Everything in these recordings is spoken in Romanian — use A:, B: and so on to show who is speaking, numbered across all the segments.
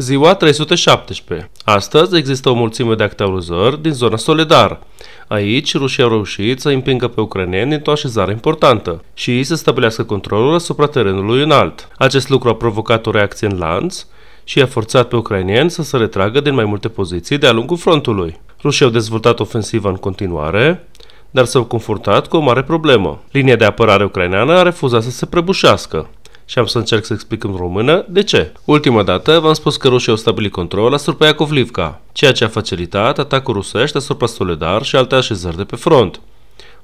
A: Ziua 317. Astăzi există o mulțime de actualizări din zona Soledar. Aici, rușii au reușit să împingă pe ucraineni într-o așezare importantă și să stabilească controlul asupra terenului înalt. Acest lucru a provocat o reacție în lanț și a forțat pe ucraineni să se retragă din mai multe poziții de-a lungul frontului. Rușii au dezvoltat ofensiva în continuare, dar s-au confruntat cu o mare problemă. Linia de apărare ucraineană a refuzat să se prăbușească și am să încerc să explic în română de ce. Ultima dată v-am spus că rușii au stabilit control asupra Iacovlivca, ceea ce a facilitat atacul rusești asupra Soledar și alte așezări de pe front.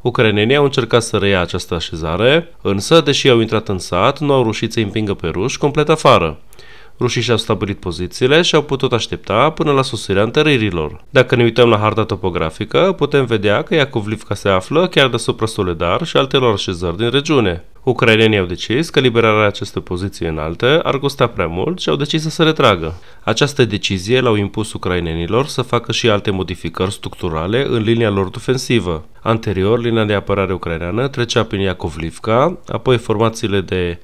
A: Ucrainenii au încercat să reia această așezare, însă, deși au intrat în sat, nu au reușit să împingă pe ruși complet afară. Rușii și-au stabilit pozițiile și au putut aștepta până la sosirea întăririlor. Dacă ne uităm la harta topografică, putem vedea că Iacovlivca se află chiar deasupra Soledar și altelor așezări din regiune. Ucrainenii au decis că liberarea acestei poziții înalte ar costa prea mult și au decis să se retragă. Această decizie l-au impus ucrainenilor să facă și alte modificări structurale în linia lor defensivă. Anterior, linia de apărare ucraineană trecea prin Iacovlivka, apoi formațiile de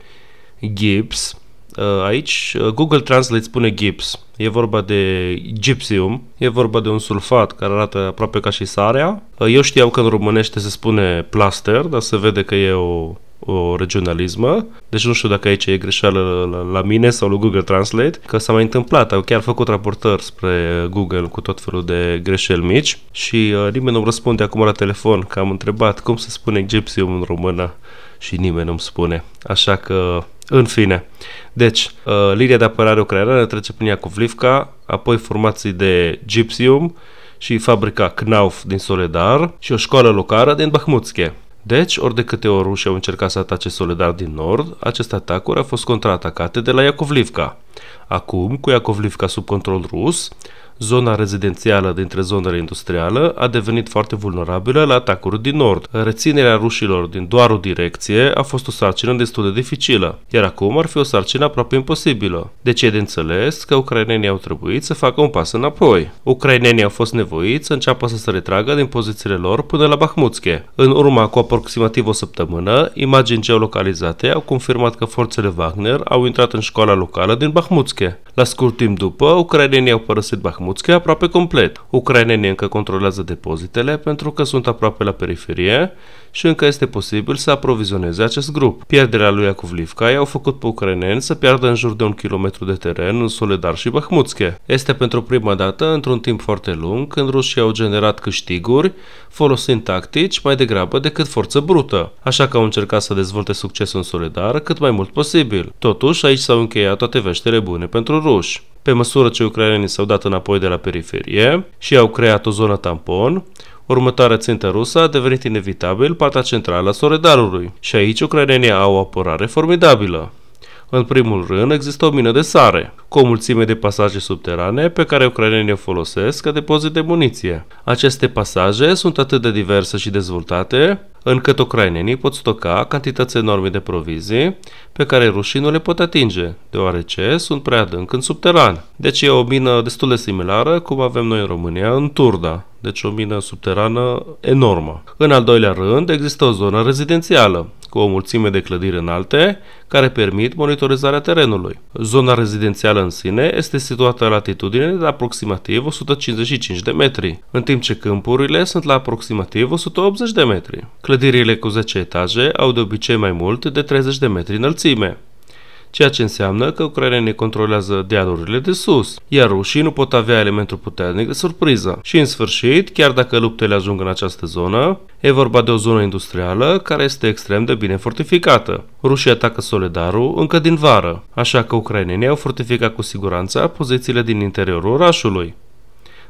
A: Gibbs, uh, aici uh, Google Translate spune Gibbs, e vorba de gypsium, e vorba de un sulfat care arată aproape ca și sarea. Uh, eu știam că în românește se spune plaster, dar se vede că e o o regionalismă. Deci nu știu dacă aici e greșeală la, la mine sau la Google Translate, că s-a mai întâmplat. Au chiar făcut raportări spre Google cu tot felul de greșeli mici și uh, nimeni nu răspunde acum la telefon că am întrebat cum se spune gypsum în română și nimeni nu-mi spune. Așa că, în fine. Deci, uh, linia de apărare ucraineană trece prin Iacovlivka, apoi formații de gypsum și fabrica Knauf din Soledar și o școală locală din Bahmutske. Deci, ori de câte ori rușii au încercat să atace Soledar din nord, aceste atacuri au fost contraatacate de la Iacovlivka. Acum, cu Iacovlivka sub control rus, Zona rezidențială dintre zonele industriale a devenit foarte vulnerabilă la atacuri din nord. Reținerea rușilor din doar o direcție a fost o sarcină destul de dificilă, iar acum ar fi o sarcină aproape imposibilă. Deci e de înțeles că ucrainenii au trebuit să facă un pas înapoi. Ucrainenii au fost nevoiți să înceapă să se retragă din pozițiile lor până la Bahmutske. În urma cu aproximativ o săptămână, imagini geolocalizate au confirmat că forțele Wagner au intrat în școala locală din Bahmutske. La scurt timp după, ucrainenii au părăsit Bahmutski aproape complet. Ucrainenii încă controlează depozitele pentru că sunt aproape la periferie, și încă este posibil să aprovizioneze acest grup. Pierderea lui Iacovlivka i-au făcut pe ucraineni să piardă în jur de un kilometru de teren în Soledar și Bahmutske. Este pentru prima dată, într-un timp foarte lung, când rușii au generat câștiguri, folosind tactici mai degrabă decât forță brută, așa că au încercat să dezvolte succesul în Soledar cât mai mult posibil. Totuși, aici s-au încheiat toate veștile bune pentru ruși. Pe măsură ce ucrainenii s-au dat înapoi de la periferie și au creat o zonă tampon, Următoarea țintă rusă a devenit inevitabil partea centrală a Soredarului și aici ucrainenii au o apărare formidabilă. În primul rând, există o mină de sare, cu o mulțime de pasaje subterane pe care ucrainenii o folosesc ca depozit de muniție. Aceste pasaje sunt atât de diverse și dezvoltate, încât ucrainenii pot stoca cantități enorme de provizii pe care rușii nu le pot atinge, deoarece sunt prea adânc în subteran. Deci e o mină destul de similară cum avem noi în România, în Turda, deci o mină subterană enormă. În al doilea rând, există o zonă rezidențială, cu o mulțime de clădiri înalte care permit monitorizarea terenului. Zona rezidențială în sine este situată la latitudine de aproximativ 155 de metri, în timp ce câmpurile sunt la aproximativ 180 de metri. Clădirile cu 10 etaje au de obicei mai mult de 30 de metri înălțime ceea ce înseamnă că ucrainenii controlează dealurile de sus, iar rușii nu pot avea elementul puternic de surpriză. Și în sfârșit, chiar dacă luptele ajung în această zonă, e vorba de o zonă industrială care este extrem de bine fortificată. Rușii atacă Soledarul încă din vară, așa că ucrainenii au fortificat cu siguranță pozițiile din interiorul orașului.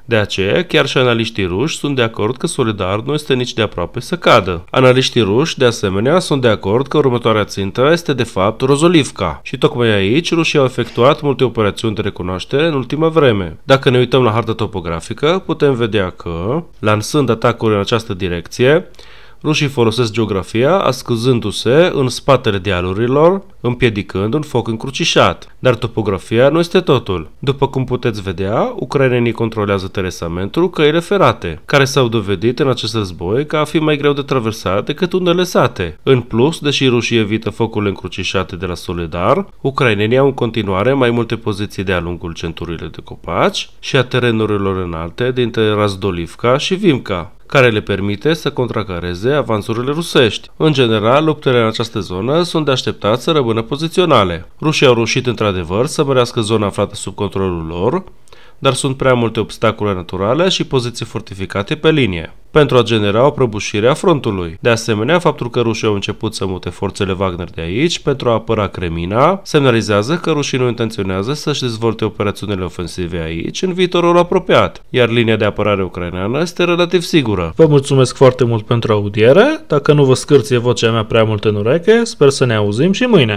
A: De aceea, chiar și analiștii ruși sunt de acord că Solidar nu este nici de aproape să cadă. Analiștii ruși, de asemenea, sunt de acord că următoarea țintă este de fapt Rozolivka. Și tocmai aici, rușii au efectuat multe operațiuni de recunoaștere în ultima vreme. Dacă ne uităm la harta topografică, putem vedea că, lansând atacuri în această direcție, Rușii folosesc geografia ascuzându se în spatele dealurilor, împiedicând un foc încrucișat. Dar topografia nu este totul. După cum puteți vedea, ucrainenii controlează teresamentul căile ferate, care s-au dovedit în acest război ca a fi mai greu de traversat decât unde lăsate. În plus, deși rușii evită focurile încrucișate de la Soledar, ucrainenii au în continuare mai multe poziții de-a lungul centurile de copaci și a terenurilor înalte dintre Razdolivka și Vimca care le permite să contracareze avansurile rusești. În general, luptele în această zonă sunt de așteptat să rămână poziționale. Rușii au reușit într-adevăr să mărească zona aflată sub controlul lor, dar sunt prea multe obstacole naturale și poziții fortificate pe linie pentru a genera o prăbușire a frontului. De asemenea, faptul că rușii au început să mute forțele Wagner de aici pentru a apăra Cremina semnalizează că rușii nu intenționează să-și dezvolte operațiunile ofensive aici în viitorul apropiat, iar linia de apărare ucraineană este relativ sigură. Vă mulțumesc foarte mult pentru audiere, dacă nu vă scârție vocea mea prea mult în ureche, sper să ne auzim și mâine.